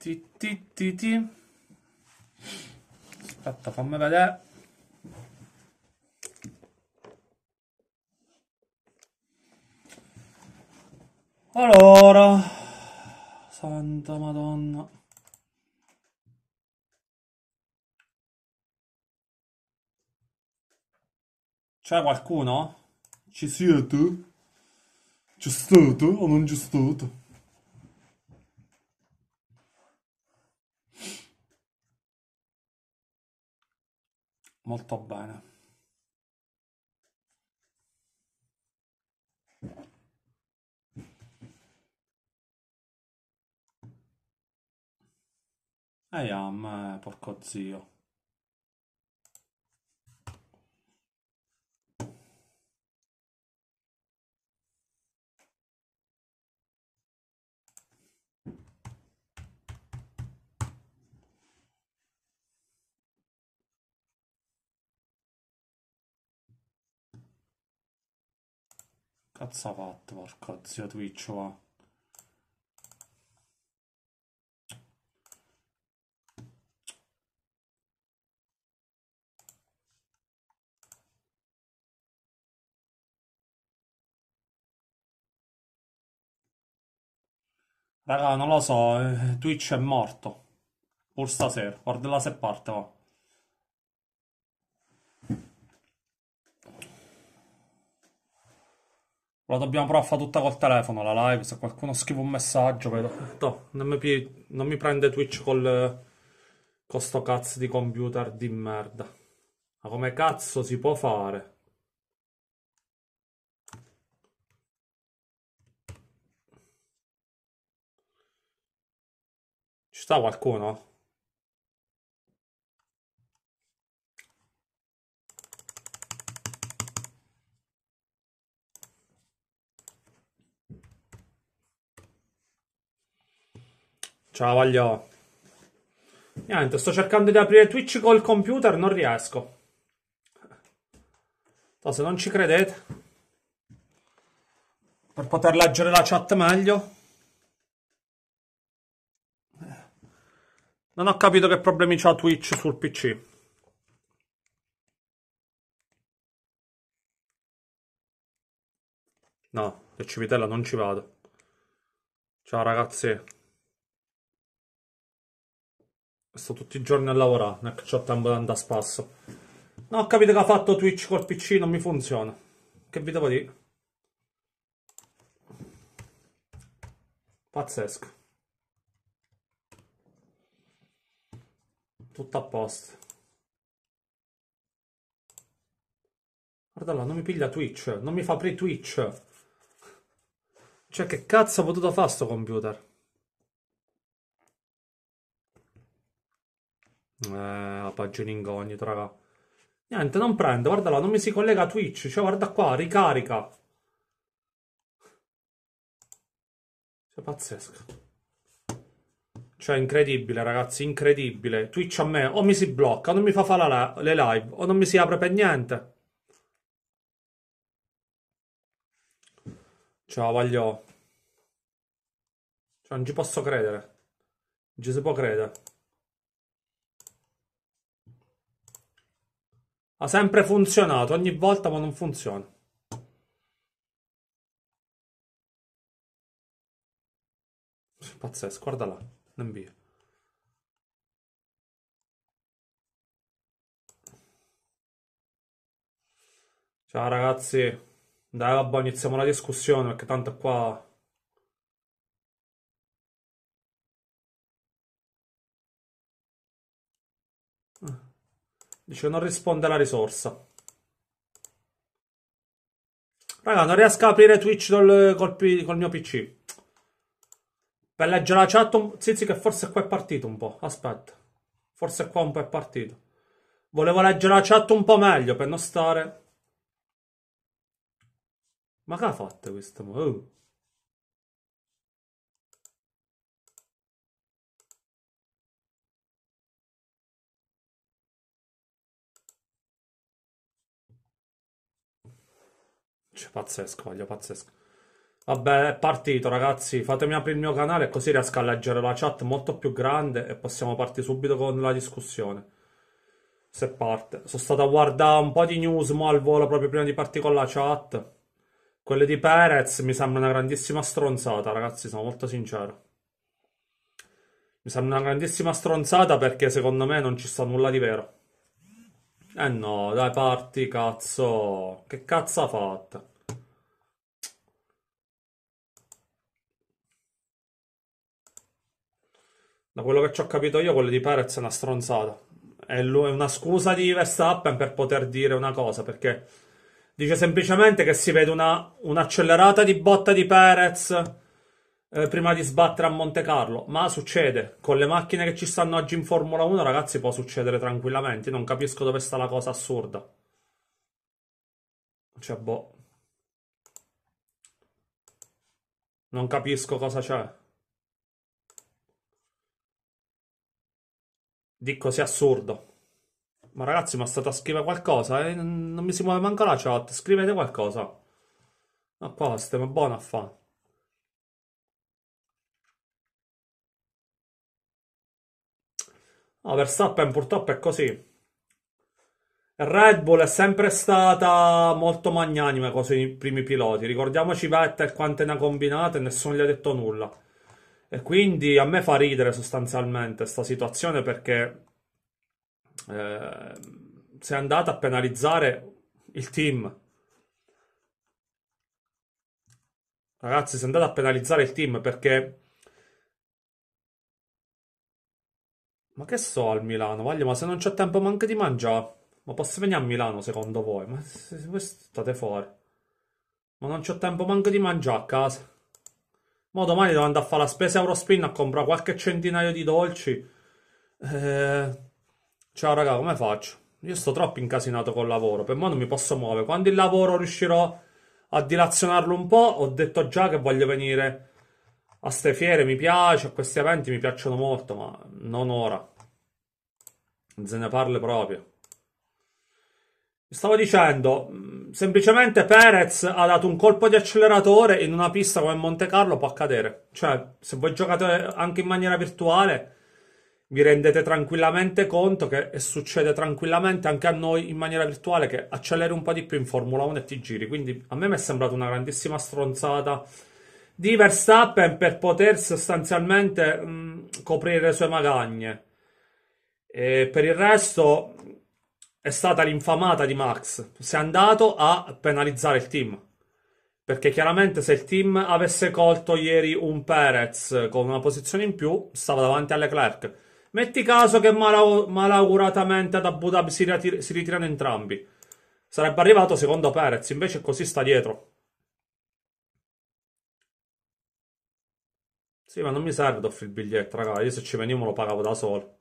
Ti, ti, ti, ti. Aspetta, fammi vedere. Allora, Santa Madonna. C'è qualcuno? Ci siete? C'è stato o non c'è stato? molto bene e am eh, porco zio Cazzo ha fatto, porco zio Twitch va. Raga, non lo so, eh, Twitch è morto. Pur stasera, guarda la se parte, va. La dobbiamo però fare tutta col telefono la live. Se qualcuno scrive un messaggio, vedo. No, non mi, pi- non mi prende Twitch col. con sto cazzo di computer di merda. Ma come cazzo si può fare? Ci sta qualcuno? Ciao, voglio. Niente, sto cercando di aprire Twitch col computer, non riesco. No, se non ci credete, per poter leggere la chat meglio. Non ho capito che problemi c'ha Twitch sul PC. No, le civitella non ci vado. Ciao ragazzi. Sto tutti i giorni a lavorare, non è che ho tempo di andare a spasso. No, ho capito che ha fatto Twitch col PC, non mi funziona. Che vi devo dire? Pazzesco. Tutto a posto. Guarda là, non mi piglia Twitch, non mi fa aprire Twitch. Cioè, che cazzo ha potuto fare sto computer? Eh, la pagina incognita, raga. Niente, non prende. Guarda là, non mi si collega a Twitch. Cioè, guarda qua, ricarica. Cioè, pazzesco. Cioè, incredibile, ragazzi, incredibile. Twitch a me o mi si blocca, o non mi fa fare le live, o non mi si apre per niente. Ciao, voglio. Cioè, non ci posso credere. Non ci si può credere. Ha sempre funzionato, ogni volta, ma non funziona. Pazzesco, guarda là, non via. Ciao ragazzi, dai vabbè iniziamo la discussione perché tanto qua Dice non risponde alla risorsa. Raga, non riesco a aprire Twitch col, col, col mio PC. Per leggere la chat, zizi che forse qua è partito un po'. Aspetta. Forse qua un po' è partito. Volevo leggere la chat un po' meglio per non stare... Ma che ha fatto questo? Oh. Cioè, pazzesco, voglio pazzesco. Vabbè, è partito, ragazzi. Fatemi aprire il mio canale così riesco a leggere la chat molto più grande e possiamo partire subito con la discussione. Se parte. Sono stato a guardare un po' di news mo al volo proprio prima di partire con la chat. Quelle di Perez mi sembra una grandissima stronzata, ragazzi, sono molto sincero. Mi sembra una grandissima stronzata perché secondo me non ci sta nulla di vero. Eh no, dai parti, cazzo. Che cazzo ha fatto? Da quello che ci ho capito io, quello di Perez è una stronzata. È una scusa di Verstappen per poter dire una cosa, perché dice semplicemente che si vede una, un'accelerata di botta di Perez eh, prima di sbattere a Monte Carlo. Ma succede, con le macchine che ci stanno oggi in Formula 1, ragazzi, può succedere tranquillamente. non capisco dove sta la cosa assurda. Cioè, boh. Non capisco cosa c'è. di così assurdo. Ma ragazzi, ma state a scrivere qualcosa? Eh? Non mi si muove manco la chat. Scrivete qualcosa. Ma qua stiamo buono a fare. No, Verstappen purtroppo è così. Red Bull è sempre stata molto magnanima con i primi piloti. Ricordiamoci Vettel quante ne ha combinate e nessuno gli ha detto nulla. E quindi a me fa ridere sostanzialmente questa situazione perché eh, si è andata a penalizzare il team. Ragazzi, si è andata a penalizzare il team perché... Ma che so al Milano, voglio, ma se non c'è tempo manca di mangiare. Ma posso venire a Milano secondo voi? Ma se, se, se, state fuori. Ma non c'è tempo manco di mangiare a casa. Mo domani devo andare a fare la spesa Eurospin a comprare qualche centinaio di dolci. Eh... Ciao raga, come faccio? Io sto troppo incasinato col lavoro, per me non mi posso muovere. Quando il lavoro riuscirò a dilazionarlo un po', ho detto già che voglio venire a ste fiere, mi piace, a questi eventi mi piacciono molto, ma non ora. Non se ne parla proprio. Stavo dicendo, mm, semplicemente Perez ha dato un colpo di acceleratore in una pista come Monte Carlo può accadere. Cioè, se voi giocate anche in maniera virtuale, vi rendete tranquillamente conto che succede tranquillamente anche a noi in maniera virtuale che acceleri un po' di più in Formula 1 e ti giri. Quindi a me mi è sembrata una grandissima stronzata di Verstappen per poter sostanzialmente mh, mm, coprire le sue magagne. E per il resto è stata l'infamata di Max. Si è andato a penalizzare il team. Perché chiaramente se il team avesse colto ieri un Perez con una posizione in più, stava davanti alle Clerk. Metti caso che malau- malauguratamente ad Abu Dhabi si, ritira- si ritirano entrambi. Sarebbe arrivato secondo Perez, invece così sta dietro. Sì, ma non mi serve da il biglietto, raga. Io se ci venivo lo pagavo da solo.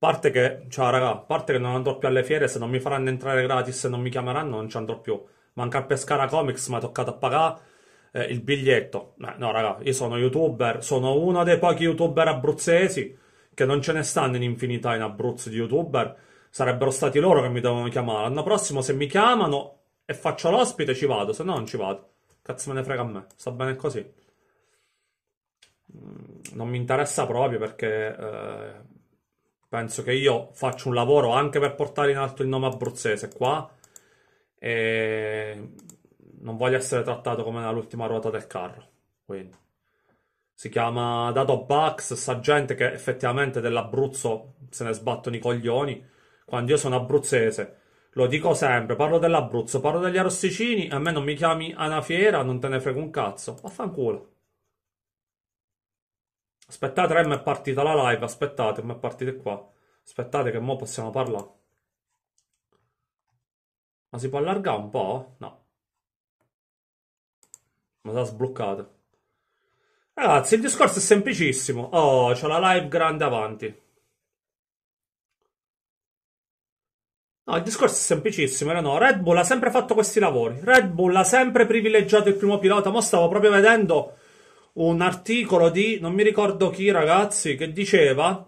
Parte che, cioè, raga, parte che non andrò più alle fiere, se non mi faranno entrare gratis, e non mi chiameranno, non ci andrò più. Manca a Pescara Comics, mi ha toccato a pagare eh, il biglietto. Eh, no, raga, io sono youtuber, sono uno dei pochi youtuber abruzzesi, che non ce ne stanno in infinità in Abruzzo di youtuber. Sarebbero stati loro che mi devono chiamare. L'anno prossimo, se mi chiamano e faccio l'ospite, ci vado, se no non ci vado. Cazzo me ne frega a me, sta bene così. Mm, non mi interessa proprio perché... Eh penso che io faccio un lavoro anche per portare in alto il nome abruzzese qua e non voglio essere trattato come nell'ultima ruota del carro. Quindi. Si chiama Dato Bax, sa gente che effettivamente dell'Abruzzo se ne sbattono i coglioni. Quando io sono abruzzese, lo dico sempre, parlo dell'Abruzzo, parlo degli arrosticini, a me non mi chiami Anafiera, non te ne frega un cazzo. Vaffanculo. Aspettate, mi è partita la live, aspettate, mi è partita qua. Aspettate che mo possiamo parlare. Ma si può allargare un po'? No. Ma l'ha sbloccato. Ragazzi, il discorso è semplicissimo. Oh, c'è la live grande avanti. No, il discorso è semplicissimo, no, Red Bull ha sempre fatto questi lavori. Red Bull ha sempre privilegiato il primo pilota. Mo stavo proprio vedendo un articolo di non mi ricordo chi ragazzi che diceva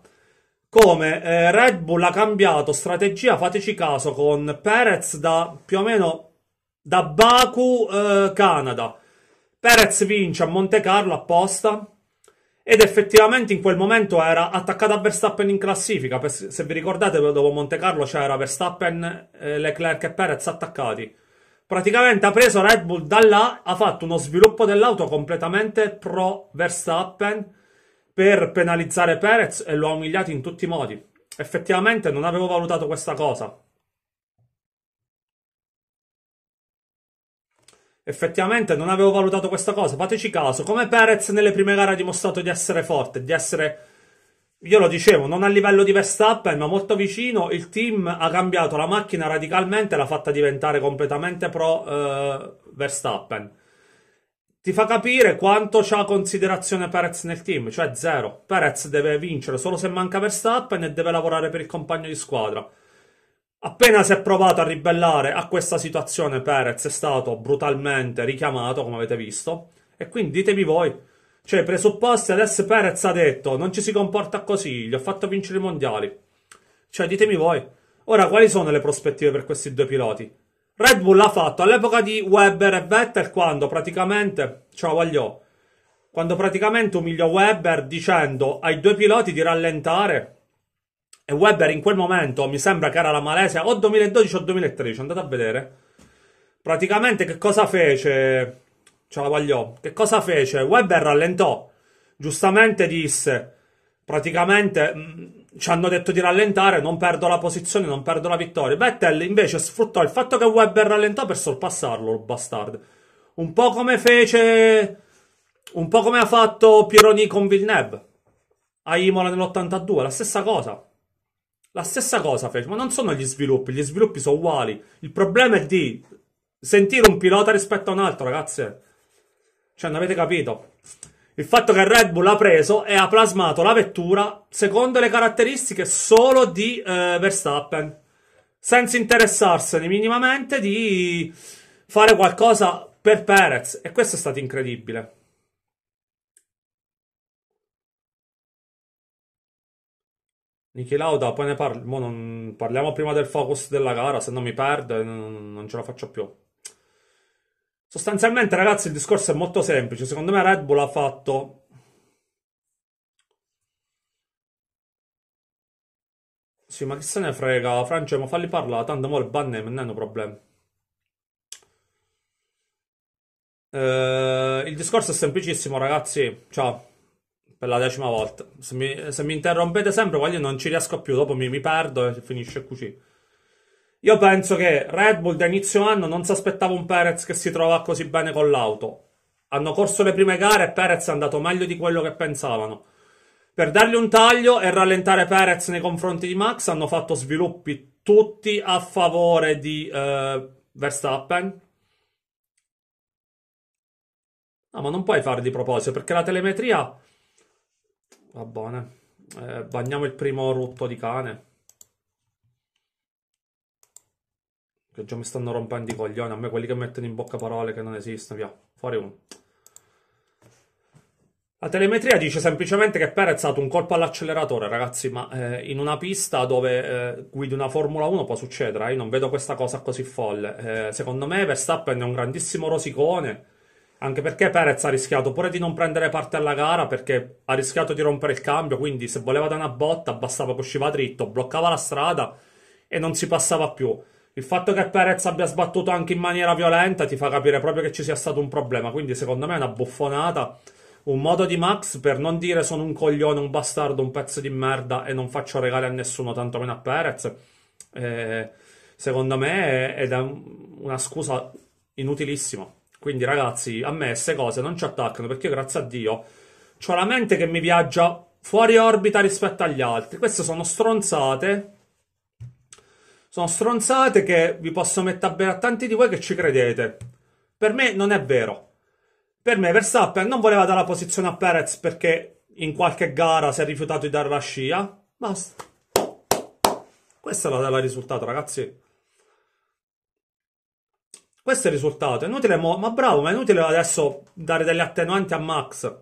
come eh, Red Bull ha cambiato strategia, fateci caso, con Perez da più o meno da Baku, eh, Canada. Perez vince a Monte Carlo apposta ed effettivamente in quel momento era attaccata a Verstappen in classifica. Se vi ricordate, dopo Monte Carlo c'era Verstappen, eh, Leclerc e Perez attaccati praticamente ha preso Red Bull da là, ha fatto uno sviluppo dell'auto completamente pro Verstappen per penalizzare Perez e lo ha umiliato in tutti i modi. Effettivamente non avevo valutato questa cosa. Effettivamente non avevo valutato questa cosa. Fateci caso, come Perez nelle prime gare ha dimostrato di essere forte, di essere io lo dicevo, non a livello di Verstappen, ma molto vicino, il team ha cambiato la macchina radicalmente, l'ha fatta diventare completamente pro eh, Verstappen. Ti fa capire quanto c'ha considerazione Perez nel team, cioè zero. Perez deve vincere solo se manca Verstappen e deve lavorare per il compagno di squadra. Appena si è provato a ribellare a questa situazione, Perez è stato brutalmente richiamato, come avete visto. E quindi ditemi voi cioè, presupposti, adesso Perez ha detto non ci si comporta così, gli ho fatto vincere i mondiali. Cioè, ditemi voi. Ora, quali sono le prospettive per questi due piloti? Red Bull l'ha fatto all'epoca di Webber e Vettel quando praticamente... Ciao, Aglio. Quando praticamente umiliò Webber dicendo ai due piloti di rallentare e Webber in quel momento mi sembra che era la Malesia o 2012 o 2013, andate a vedere. Praticamente che cosa fece ce la vagliò. Che cosa fece? Weber rallentò. Giustamente disse, praticamente mh, mm, ci hanno detto di rallentare, non perdo la posizione, non perdo la vittoria. Vettel invece sfruttò il fatto che Weber rallentò per sorpassarlo, bastardo. Un po' come fece... Un po' come ha fatto Pironi con Villeneuve a Imola nell'82, la stessa cosa. La stessa cosa fece, ma non sono gli sviluppi, gli sviluppi sono uguali. Il problema è di sentire un pilota rispetto a un altro, ragazzi. Cioè, non avete capito? Il fatto che Red Bull ha preso e ha plasmato la vettura secondo le caratteristiche solo di eh, Verstappen, senza interessarsene minimamente di fare qualcosa per Perez. E questo è stato incredibile. Niki Lauda, poi ne parlo. Non... Parliamo prima del focus della gara, se no mi perdo e non ce la faccio più. Sostanzialmente, ragazzi, il discorso è molto semplice. Secondo me Red Bull ha fatto. Sì, ma chi se ne frega, Francia, ma falli parlare, tanto mo il ban non hanno problemi. Eh, il discorso è semplicissimo, ragazzi. Ciao per la decima volta. Se mi, se mi, interrompete sempre, voglio, non ci riesco più. Dopo mi, mi perdo e finisce così. Io penso che Red Bull da inizio anno non si aspettava un Perez che si trova così bene con l'auto. Hanno corso le prime gare e Perez è andato meglio di quello che pensavano. Per dargli un taglio e rallentare Perez nei confronti di Max hanno fatto sviluppi tutti a favore di eh, Verstappen. No, ma non puoi fare di proposito perché la telemetria... Va bene. Eh, bagniamo il primo rutto di cane. Che già mi stanno rompendo i coglioni. A me quelli che mettono in bocca parole che non esistono, via. Fuori uno. La telemetria dice semplicemente che Perez ha dato un colpo all'acceleratore, ragazzi, ma eh, in una pista dove eh, guidi una Formula 1 può succedere, eh? io non vedo questa cosa così folle. Eh, secondo me Verstappen è un grandissimo rosicone, anche perché Perez ha rischiato pure di non prendere parte alla gara perché ha rischiato di rompere il cambio, quindi se voleva dare una botta bastava che usciva dritto, bloccava la strada e non si passava più. Il fatto che Perez abbia sbattuto anche in maniera violenta ti fa capire proprio che ci sia stato un problema. Quindi, secondo me, è una buffonata. Un modo di Max per non dire sono un coglione, un bastardo, un pezzo di merda e non faccio regali a nessuno, tantomeno a Perez. Eh, secondo me, è, è una scusa inutilissima. Quindi, ragazzi, a me queste cose non ci attaccano perché, grazie a Dio, ho la mente che mi viaggia fuori orbita rispetto agli altri. Queste sono stronzate sono stronzate che vi posso mettere a bere a tanti di voi che ci credete. Per me non è vero. Per me Verstappen non voleva dare la posizione a Perez perché in qualche gara si è rifiutato di dare la scia. Basta. Questo è il risultato, ragazzi. Questo è il risultato. È inutile, mo- ma bravo, ma è inutile adesso dare delle attenuanti a Max.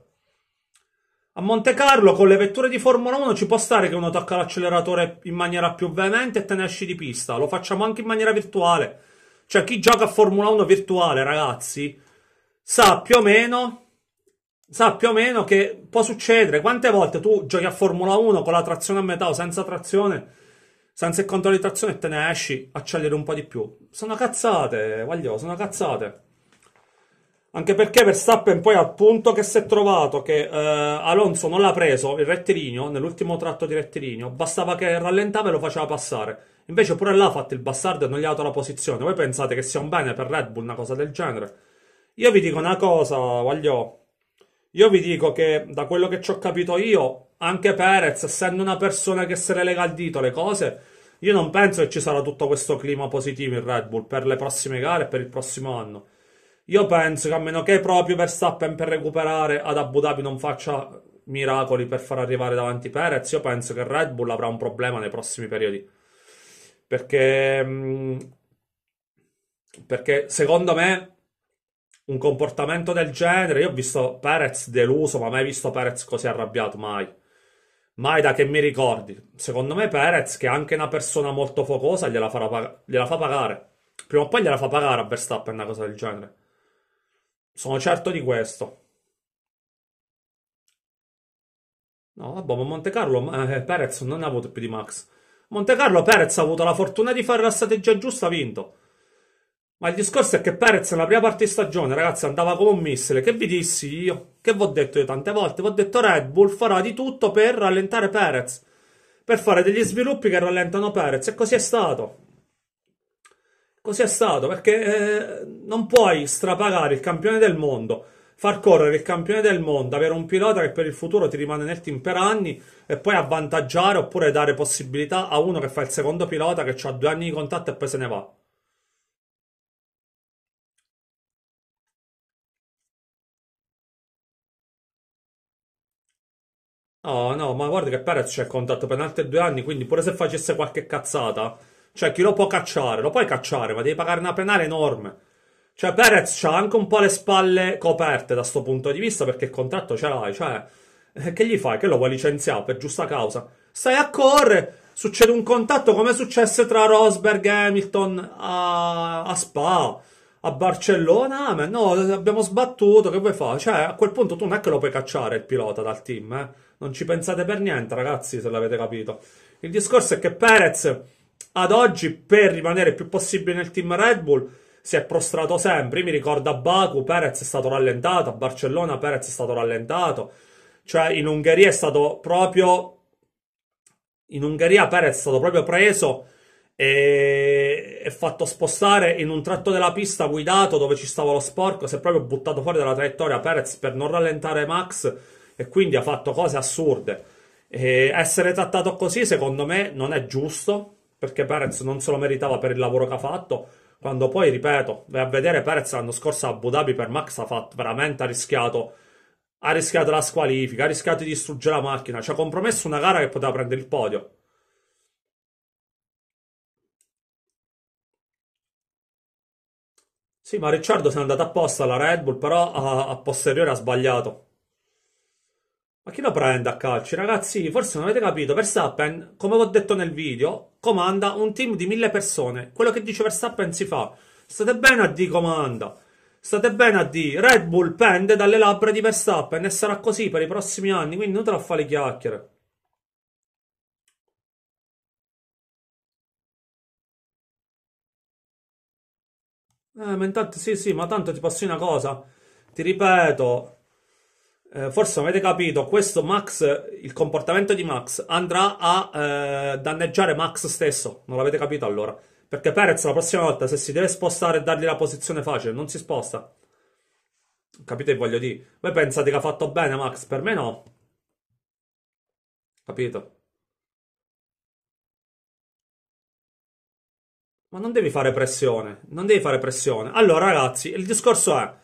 A Monte Carlo con le vetture di Formula 1 ci può stare che uno tocca l'acceleratore in maniera più veemente e te ne esci di pista. Lo facciamo anche in maniera virtuale. Cioè, chi gioca a Formula 1 virtuale, ragazzi, sa più o meno. Sa più o meno che può succedere. Quante volte tu giochi a Formula 1 con la trazione a metà o senza trazione, senza il controllo di trazione e te ne esci, acceleri un po' di più. Sono cazzate, voglio, sono cazzate. Anche perché Verstappen poi al punto che si è trovato che eh, Alonso non l'ha preso il rettilineo, nell'ultimo tratto di rettilineo, bastava che rallentava e lo faceva passare. Invece pure là ha fatto il bastardo e non gli ha dato la posizione. Voi pensate che sia un bene per Red Bull una cosa del genere? Io vi dico una cosa, voglio Io vi dico che da quello che ci ho capito io, anche Perez, essendo una persona che se le lega al dito le cose, io non penso che ci sarà tutto questo clima positivo in Red Bull per le prossime gare e per il prossimo anno. Io penso che a meno che proprio Verstappen per recuperare ad Abu Dhabi non faccia miracoli per far arrivare davanti Perez, io penso che Red Bull avrà un problema nei prossimi periodi. Perché, mm, perché secondo me un comportamento del genere, io ho visto Perez deluso, ma mai visto Perez così arrabbiato, mai. Mai da che mi ricordi. Secondo me Perez, che è anche una persona molto focosa, gliela, farà pag- gliela fa pagare. Prima o poi gliela fa pagare a Verstappen una cosa del genere. Sono certo di questo. No, vabbè, ma Monte Carlo, eh, Perez non ne ha avuto più di Max. Monte Carlo Perez ha avuto la fortuna di fare la strategia giusta, ha vinto. Ma il discorso è che Perez nella prima parte di stagione, ragazzi, andava come un missile. Che vi dissi io? Che vi ho detto io tante volte? Vi ho detto Red Bull farà di tutto per rallentare Perez. Per fare degli sviluppi che rallentano Perez. E così è stato. Così è stato perché eh, non puoi strapagare il campione del mondo, far correre il campione del mondo, avere un pilota che per il futuro ti rimane nel team per anni e poi avvantaggiare oppure dare possibilità a uno che fa il secondo pilota che ha due anni di contatto e poi se ne va. No, no, ma guarda che Perez c'è il contratto per altri due anni, quindi pure se facesse qualche cazzata cioè, chi lo può cacciare? Lo puoi cacciare, ma devi pagare una penale enorme. Cioè, Perez c'ha anche un po' le spalle coperte da questo punto di vista, perché il contratto ce l'hai. Cioè, eh, che gli fai? Che lo vuoi licenziare per giusta causa? Stai a correre, succede un contatto come successe tra Rosberg e Hamilton a, a Spa a Barcellona, ah, ma no, abbiamo sbattuto, che vuoi fare? Cioè, a quel punto tu non è che lo puoi cacciare il pilota dal team, eh? Non ci pensate per niente, ragazzi, se l'avete capito. Il discorso è che Perez ad oggi per rimanere il più possibile nel team Red Bull si è prostrato sempre. Mi ricordo a Baku Perez è stato rallentato, a Barcellona Perez è stato rallentato. Cioè in Ungheria è stato proprio in Ungheria Perez è stato proprio preso e, e fatto spostare in un tratto della pista guidato dove ci stava lo sporco, si è proprio buttato fuori dalla traiettoria Perez per non rallentare Max e quindi ha fatto cose assurde. E essere trattato così secondo me non è giusto perché Perez non se lo meritava per il lavoro che ha fatto. Quando poi, ripeto, vai a vedere Perez l'anno scorso a Abu Dhabi per Max ha fatto veramente ha rischiato. Ha rischiato la squalifica, ha rischiato di distruggere la macchina, ci ha compromesso una gara che poteva prendere il podio. Sì, ma Ricciardo si è andato apposta alla Red Bull, però a, a posteriore ha sbagliato. Ma chi lo prende a calci, ragazzi? Forse non avete capito. Verstappen, come ho detto nel video, comanda un team di mille persone. Quello che dice Verstappen si fa. State bene a D comanda. State bene a D. Red Bull pende dalle labbra di Verstappen e sarà così per i prossimi anni, quindi non te la fa le chiacchiere. Eh, ma intanto sì, sì, ma tanto ti posso dire una cosa. Ti ripeto, eh, forse avete capito, questo Max, il comportamento di Max andrà a eh, danneggiare Max stesso. Non l'avete capito allora? Perché Perez la prossima volta, se si deve spostare e dargli la posizione facile, non si sposta. Capite? Voglio dire, voi pensate che ha fatto bene Max? Per me no. Capito? Ma non devi fare pressione. Non devi fare pressione. Allora, ragazzi, il discorso è.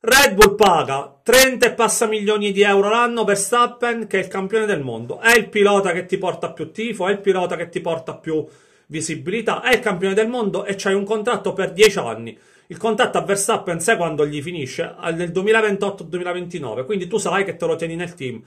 Red Bull paga 30 e passa milioni di euro l'anno per Stappen, che è il campione del mondo. È il pilota che ti porta più tifo, è il pilota che ti porta più visibilità, è il campione del mondo e c'hai un contratto per 10 anni. Il contratto a Verstappen sai quando gli finisce? Nel 2028-2029, quindi tu sai che te lo tieni nel team.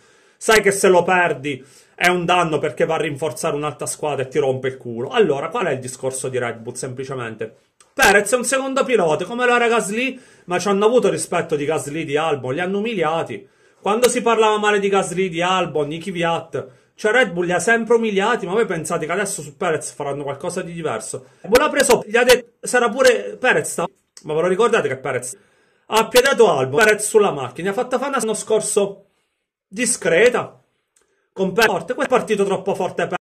Sai che se lo perdi è un danno perché va a rinforzare un'altra squadra e ti rompe il culo. Allora, qual è il discorso di Red Bull? Semplicemente. Perez è un secondo pilota, come lo era Gasly, ma ci hanno avuto rispetto di Gasly di Albon, li hanno umiliati. Quando si parlava male di Gasly di Albon, Niki Viat, cioè Red Bull li ha sempre umiliati, ma voi pensate che adesso su Perez faranno qualcosa di diverso? Voi l'ha preso, gli ha detto, sarà pure Perez, ma ve lo ricordate che Perez ha piedato Albon, Perez sulla macchina, ha fatto fare l'anno scorso discreta, comporta quel partito troppo forte per